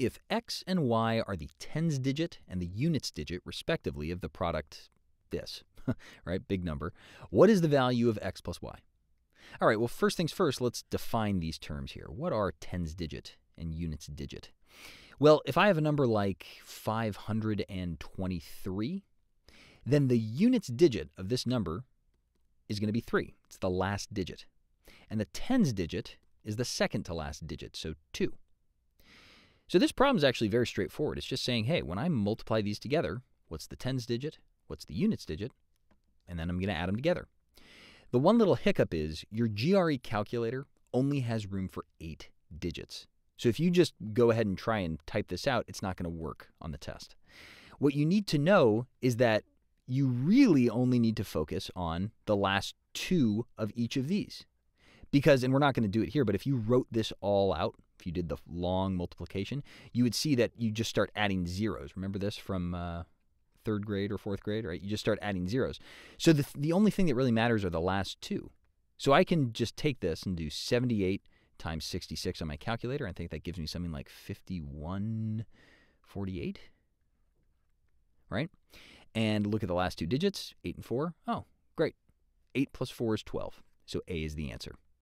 If x and y are the tens digit and the units digit, respectively, of the product this, right, big number, what is the value of x plus y? All right, well, first things first, let's define these terms here. What are tens digit and units digit? Well, if I have a number like 523, then the units digit of this number is going to be 3. It's the last digit. And the tens digit is the second to last digit, so 2. So this problem is actually very straightforward. It's just saying, hey, when I multiply these together, what's the tens digit, what's the units digit, and then I'm going to add them together. The one little hiccup is your GRE calculator only has room for eight digits. So if you just go ahead and try and type this out, it's not going to work on the test. What you need to know is that you really only need to focus on the last two of each of these. Because, and we're not going to do it here, but if you wrote this all out, if you did the long multiplication, you would see that you just start adding zeros. Remember this from uh, third grade or fourth grade, right? You just start adding zeros. So the, the only thing that really matters are the last two. So I can just take this and do 78 times 66 on my calculator. I think that gives me something like 5148, right? And look at the last two digits, 8 and 4. Oh, great. 8 plus 4 is 12. So A is the answer.